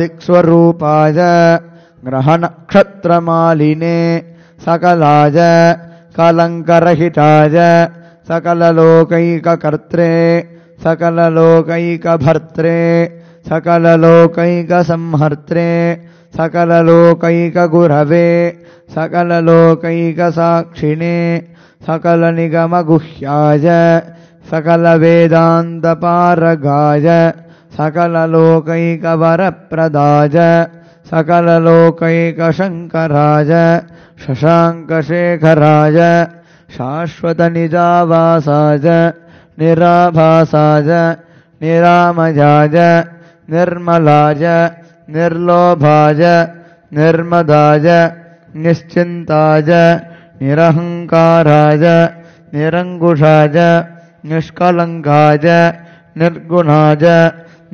दिक्स्वरूपाय ग्रहनक्षत्रमालिने सकलाय कलङ्करहिताय सकललोकैककर्त्रे सकललोकैकभर्त्रे सकललोकैकसंहर्त्रे सकललोकैकगुरवे सकललोकैकसाक्षिणे सकलनिगमगुह्याय सकलवेदान्तपारगाय सकल सकल वर प्रदाज शंकराज सकललोकैकवरप्रदाज शेखराज शाश्वत निजावासाज निराभासाज निरामजाज निर्मलाज निर्लोभाज निर्मदाज निश्चिन्ताज निरहंकाराज निरंकुशाज निष्कलंकाज निर्गुणाज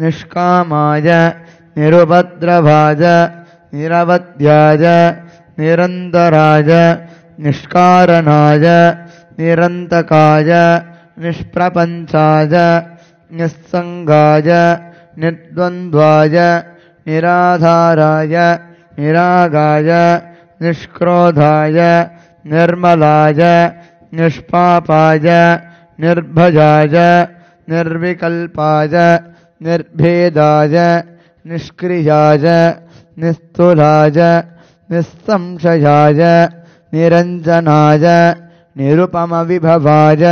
निष्कामाय निरुपद्रभाय निरवद्याय निरन्तराय निष्कारणाय निरन्तकाय निष्प्रपञ्चाय निःसङ्गाय निर्द्वन्द्वाय निराधाराय निरागाय निष्क्रोधाय निर्मलाय निष्पापाय निर्भजाय निर्विकल्पाय निर्भेदाय निष्क्रियाय निस्थूलाय निस्संशयाय निरंजनाय निरुपम विभवाय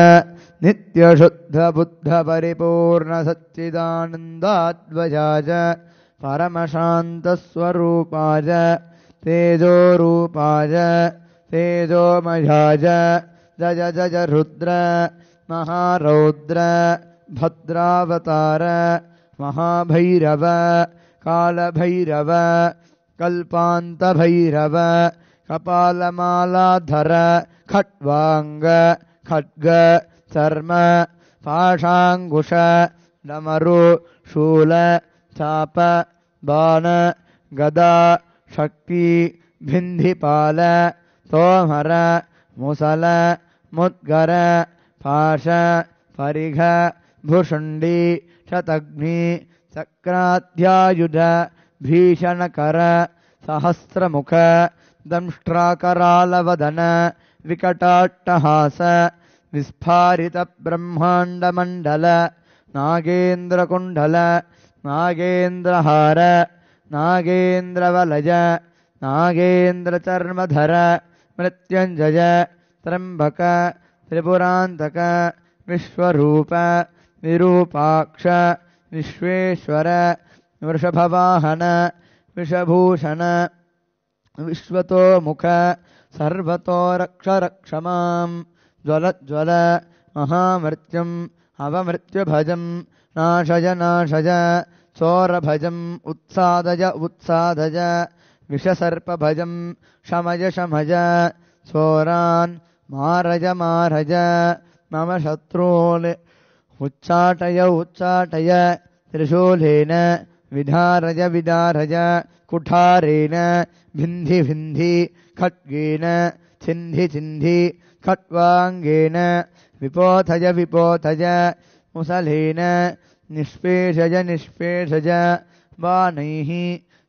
नित्यशुद्ध बुद्ध निरञ्जनाय निरुपमविभवाय नित्यशुद्धबुद्धपरिपूर्णसच्चिदानन्दात्वजाय परमशान्तस्वरूपाय तेजोरूपाय तेजोमयाय जय जय रुद्र महारौद्र भद्रावतार महाभैरव कालभैरव कल्पान्तभैरव कपालमालाधर खट्वाङ्ग खड्ग सर्म पाशाङ्कुश डमरु शूल चाप बाण गदा शक्ति भिन्धिपाल सोमर मुसल मुद्गर पाश परिघ भुषुण्डी शतग्नि शक्राध्यायुध भीषणकर सहस्रमुख दंष्ट्राकरालवदन विकटाट्टहास विस्फारितब्रह्माण्डमण्डल नागेन्द्रकुण्डल नागेन्द्रहार नागेन्द्रवलय नागेन्द्रचर्मधर मृत्युञ्जय त्र्यम्बक त्रिपुरान्तक विश्वरूप विरूपाक्ष विश्वेश्वर वृषभवाहन विषभूषण विश्वतो मुख सर्वतो रक्ष रक्षमां ज्वलज्ज्वल महामृत्युम् अवमृत्युभजं नाशय नाशय चोरभजम् उत्सादय उत्सादय विषसर्पभजं शमय शमय चोरान् मारज मारज मम शत्रून् उच्चाटय उच्चाटय त्रिशूलेन विधारय विदारय कुठारेण भिन्धि भिन्धि खड्गेन छिन्धि छिन्धि खड्वाङ्गेन विपोथय विपोथय मुसलेन निष्पेषय निष्पेषय बाणैः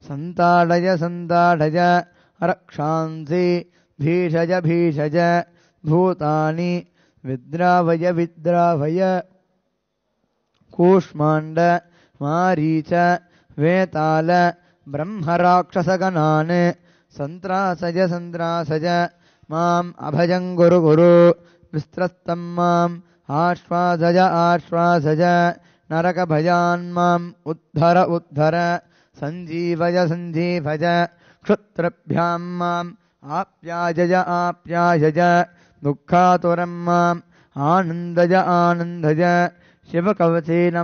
सन्ताडय सन्ताडय रक्षांसि भीषज भीषज भूतानि विद्रावय विद्रावय कूष्मांड मारीच वेताल ब्रह्म राक्षसगना सन्सज माम अभजंगुरु गुर विस्त्रस्तम माम आश्वासज आश्वासज नरक भजान उधर उद्धर उद्धर संजीवज संजीवज क्षुत्रभ्याम माम आप्याजज आप्याजज दुखातुरम आनंदज आनंदज फीट् आफ्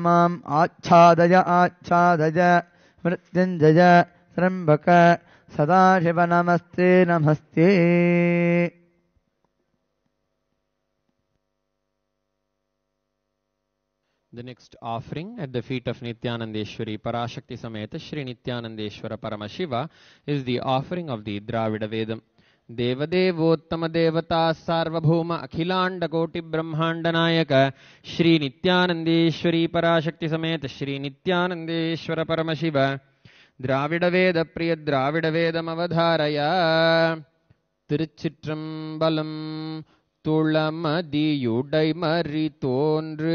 नित्यानन्देश्वरी पराशक्तिसमेत श्रीनित्यानन्देश्वर is the offering of the Dravida Vedam. देवदेवोत्तमदेवता सार्वभौम अखिलाण्डकोटिब्रह्माण्डनायक श्रीनित्यानन्देश्वरीपराशक्तिसमेत श्रीनित्यानन्देश्वरपरमशिव திராவிடவேதப்பிரியதிராவிடவேதமவதாரயா திருச்சிற்றம்பலம் துளமதியுடை மறி தோன்று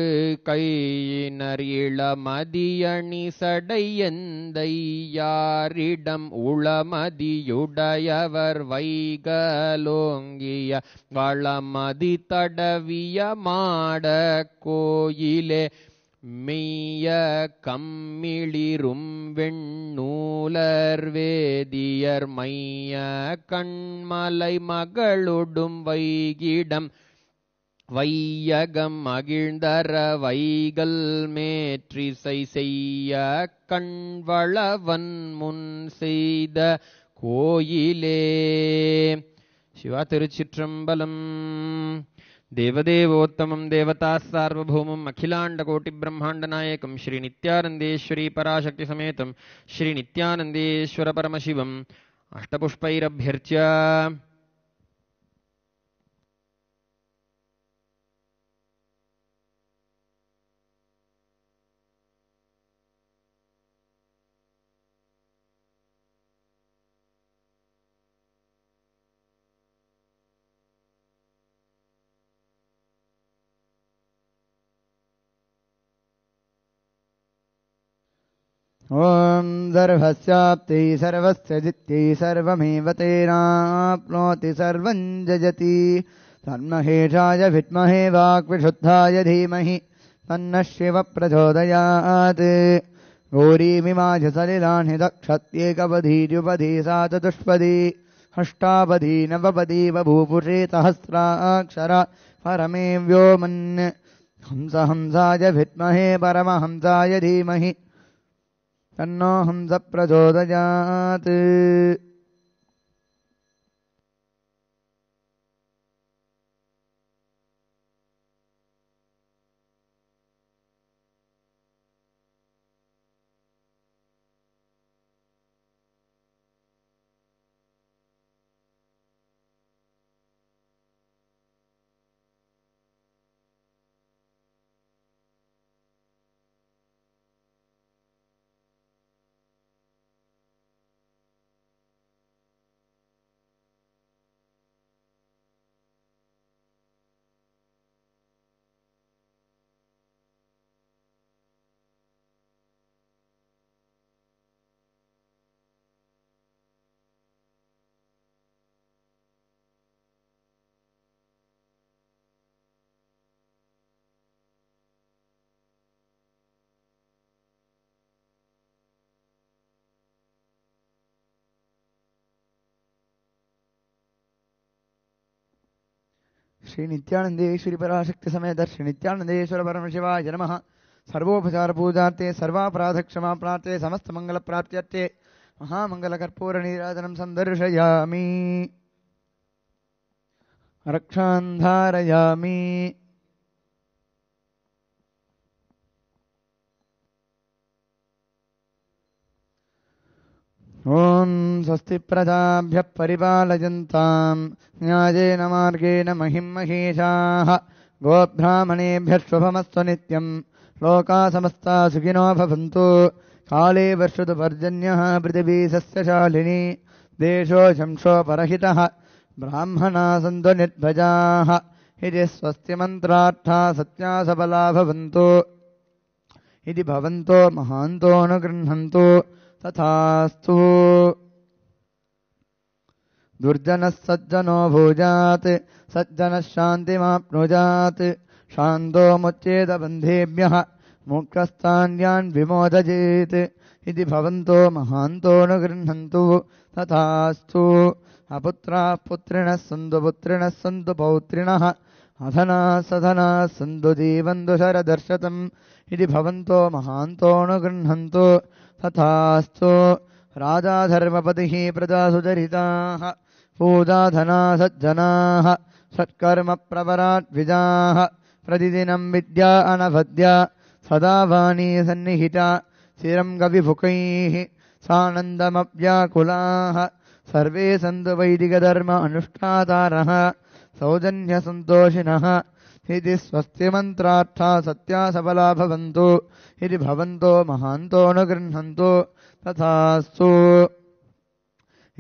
கையினர் இளமதியணி சடையந்தை யாரிடம் உளமதியுடையவர் வைகலோங்கிய வளமதி தடவிய மாட கோயிலே மெய்ய கம்மிளிரும் வெண்ணூலர் வேதியர் மைய கண்மலை மகளுடும் வைகிடம் வையகம் மகிழ்ந்தர வைகள் மேற்றிசை செய்ய கண்வளவன் முன் செய்த கோயிலே சிவா திருச்சிற்றம்பலம் देवदेवोत्तमं देवताः सार्वभौमम् अखिलाण्डकोटिब्रह्माण्डनायकम् श्रीनित्यानन्देश्वरीपराशक्तिसमेतम् श्रीनित्यानन्देश्वरपरमशिवम् अष्टपुष्पैरभ्यर्च्य ॐ सर्वस्याप्ति सर्वस्य जित्यै सर्वमेव तेनाप्नोति सर्वं जयति तन्महेशाय विद्महे वाक्विशुद्धाय धीमहि तन्नः शिवप्रचोदयात् गौरीमिमाझसलिलान् हि दक्षत्येकवधीर्युपधी सा चतुष्पदी हष्टावधी नवपदी बभूपुषेतहस्राक्षरा परमे व्योमन् हंस हंसाय विद्महे परमहंसाय धीमहि तन्नो हंसप्रचोदयात् श्रीनित्यानन्देश्वरीपराशक्तिसमेत नमः सर्वोपचारपूजार्थे सर्वापराधक्षमाप्रार्थे समस्तमङ्गलप्राप्त्यर्थे महामङ्गलकर्पूरनिराजनं सन्दर्शयामि रक्षान्धारयामि ॐ स्वस्ति प्रजाभ्यः परिपालयन्ताम् न्यायेन मार्गेण महिमहेशाः गोब्राह्मणेभ्यः शुभमस्तु नित्यम् लोकाः समस्ता सुखिनो भवन्तु काले वर्षतु पर्जन्यः पृथिवी सस्यशालिनी देशो शंसो परहितः ब्राह्मणाः सन्तु निर्भजाः इति स्वस्तिमन्त्रार्था सत्या सबला भवन्तु इति भवन्तो महान्तोऽनुगृह्णन्तु तथास्तु दुर्जनः भोजात् सज्जनः शान्तिमाप्नुजात् शान्तोमुच्चेदबन्धेभ्यः मुक्षस्थान्यान्विमोदयेत् इति भवन्तो महान्तो नु गृह्णन्तु तथास्तु अपुत्रा पुत्रिणः सन्तु पुत्रिणः सन्तु पौत्रिणः सधना सन्धु दीवन्धरदर्शतम् इति भवन्तो महान्तोऽनुगृह्णन्तु तथास्तु राजा धर्मपतिः प्रजासुजरिताः पूजाधना सज्जनाः सत्कर्मप्रवराद्विजाः प्रतिदिनम् विद्या अनभद्या सदा वाणी सन्निहिता कविभुकैः सानन्दमव्याकुलाः सर्वे सन्तु वैदिकधर्म अनुष्ठातारः सौजन्यसन्तोषिणः इति स्वस्तिमन्त्रार्था सत्यासफला भवन्तु इति भवन्तो महान्तोऽनुगृह्णन्तु तथास्तु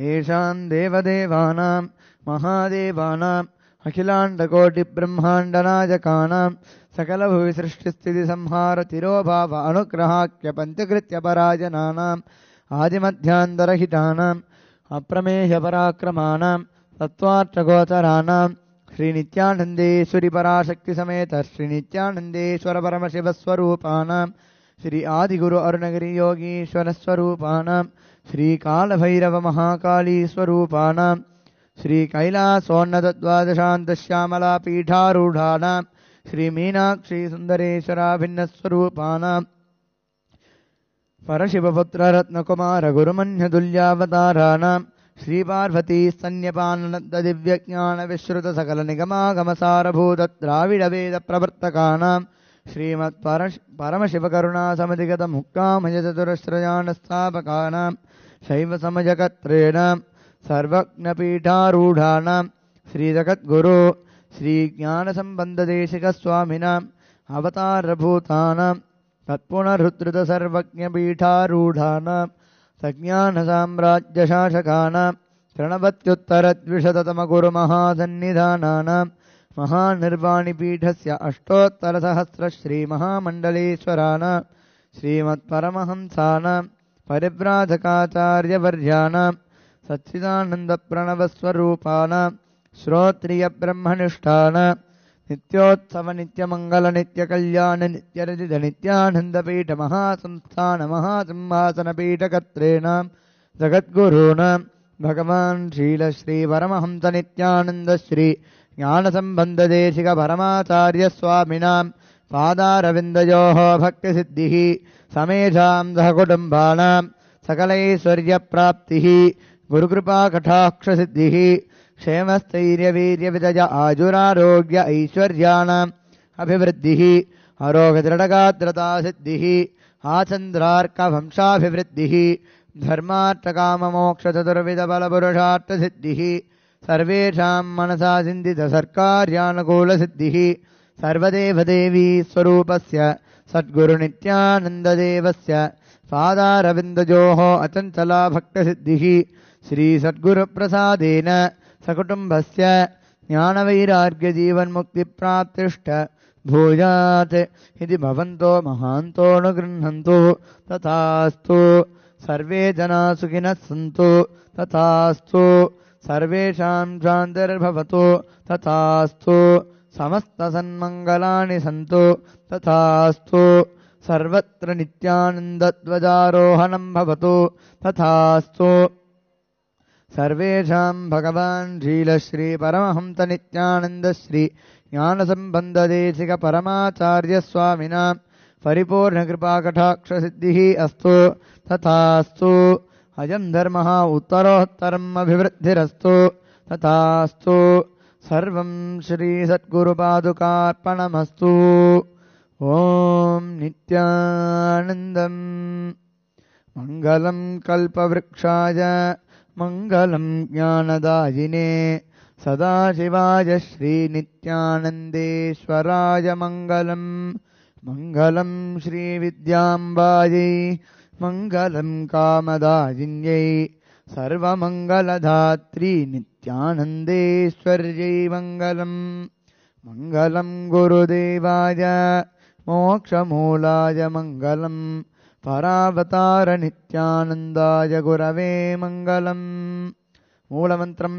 येषाम् देवदेवानाम् महादेवानाम् अखिलाण्डकोटिब्रह्माण्डनायकानाम् सकलभुविसृष्टिस्थितिसंहारतिरोभाव अनुग्रहाख्यपञ्चकृत्यपराजनानाम् आदिमध्यान्तरहितानाम् அப்பிரமேயபராக்கிரமாணாம் சத்வார்த்தகோச்சராணாம் ஸ்ரீநித்யானந்தேஸ்வரி பராசக்திசமேத ஸ்ரீநித்யானந்தேஸ்வரபரமசிவஸ்வரூபானாம் ஸ்ரீ ஆதிகுரு அருணகிரி யோகீஸ்வரஸ்வரூபானாம் ஸ்ரீகாலபைரவமகாகாளீஸ்வரூபானாம் ஸ்ரீகைலாசோன்னதத்வாதசாந்தசியாமலாபீഠாரூಢானாம் ஸ்ரீமீனாட்சி சுந்தரேஸ்வராபின்னஸ்வரூபானாம் परशिवपुत्ररत्नकुमारगुरुमह्यतुल्यावताराणाम् श्रीपार्वतीस्सन्यपानद्धदिव्यज्ञानविश्रुतसकलनिगमागमसारभूतत्राविडवेदप्रवर्तकानाम् श्रीमत्पर परमशिवकरुणासमधिगतमुक्कामयचतुरश्रयाणस्थापकानाम् शैवसमयकर्तॄणाम् सर्वज्ञपीठारूढानाम् श्रीजगद्गुरो श्रीज्ञानसम्बन्धदेशिकस्वामिनाम् अवतारभूतानाम् तत्पुनरुद्रुतसर्वज्ञपीठारूढानां सज्ञानसाम्राज्यशासकानां प्रणवत्युत्तरद्विशततमगुरुमहासन्निधानानां महानिर्वाणिपीठस्य अष्टोत्तरसहस्रश्रीमहामण्डलेश्वराणां श्रीमत्परमहंसानां परिव्राजकाचार्यवर्याणां सच्चिदानन्दप्रणवस्वरूपाणां श्रोत्रियब्रह्मनिष्ठानां नित्योत्सव नित्यमङ्गल नित्यकल्याण नित्यरजित नित्यानन्दपीठ महासंस्थान महासिंहासनपीठकर्तॄणां जगद्गुरूणां भगवान् शीलश्रीपरमहंस नित्यानन्दश्री ज्ञानसम्बन्धदेशिकपरमाचार्यस्वामिनां पादारविन्दयोः भक्तिसिद्धिः समेषां सहकुटुम्बाणां सकलैश्वर्यप्राप्तिः गुरुकृपाकटाक्षसिद्धिः क्षेमस्थैर्यवीर्यविदज आजुरारोग्य ऐश्वर्याणाम् अभिवृद्धिः अरोगदृढगात्रता सिद्धिः आचन्द्रार्कवंशाभिवृद्धिः धर्मार्थकाममोक्षचतुर्विधबलपुरुषार्थसिद्धिः सर्वेषां मनसा सिन्धितसर्कार्यानुकूलसिद्धिः सर्वदेवदेवीस्वरूपस्य सद्गुरुनित्यानन्ददेवस्य पादारविन्दजोः अचञ्चला भक्तसिद्धिः श्रीसद्गुरुप्रसादेन सकुटुम्बस्य ज्ञानवैराग्यजीवन्मुक्तिप्राप्तिश्च भूयात् इति भवन्तो महान्तोऽनुगृह्णन्तु तथास्तु सर्वे जनाः सुखिनः सन्तु तथास्तु सर्वेषां शान्तिर्भवतु तथास्तु समस्तसन्मङ्गलानि सन्तु तथास्तु सर्वत्र नित्यानन्दध्वजारोहणम् भवतु तथास्तु सर्वेषाम् भगवान् शीलश्रीपरमहन्तनित्यानन्दश्रीज्ञानसम्बन्धदेशिकपरमाचार्यस्वामिनाम् परिपूर्णकृपाकटाक्षसिद्धिः अस्तु तथास्तु अयम् धर्मः अभिवृद्धिरस्तु तथास्तु सर्वम् श्रीसद्गुरुपादुकार्पणमस्तु ओम् नित्यानन्दम् मङ्गलम् कल्पवृक्षाय मङ्गलम् ज्ञानदायिने सदाशिवाय श्रीनित्यानन्देश्वराय मङ्गलम् मङ्गलम् श्रीविद्याम्बायै मङ्गलम् कामदायिन्यै सर्वमङ्गलधात्री नित्यानन्देश्वर्यै मङ्गलम् मङ्गलम् गुरुदेवाय मोक्षमूलाय मङ्गलम् त्यानन्दाय गुरवे मङ्गलम् मूलमन्त्रम्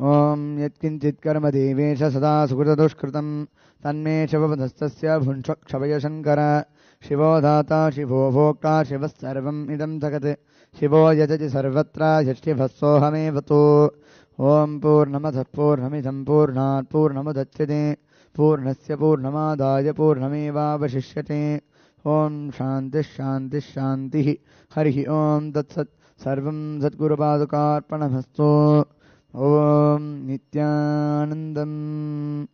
ॐ यत्किञ्चित् कर्म देवेश सदा सुकृतदुष्कृतम् तन्मे शवधस्तस्य भुञ्ज्वक्षवयशङ्कर शिवोधाता शिवो भोक्ता शिव सर्वम् जगत् शिवो यजति सर्वत्र यष्टिभस्सोऽहमेव तु ॐ पूर्णा पूर्णमिदं पूर्णस्य पूर्णमादाय पूर्णमेवावशिष्यते ओं शान्तिः हरि ओं तत्सत् सर्वं सद्गुरुपादुकार्पणमस्तु ॐ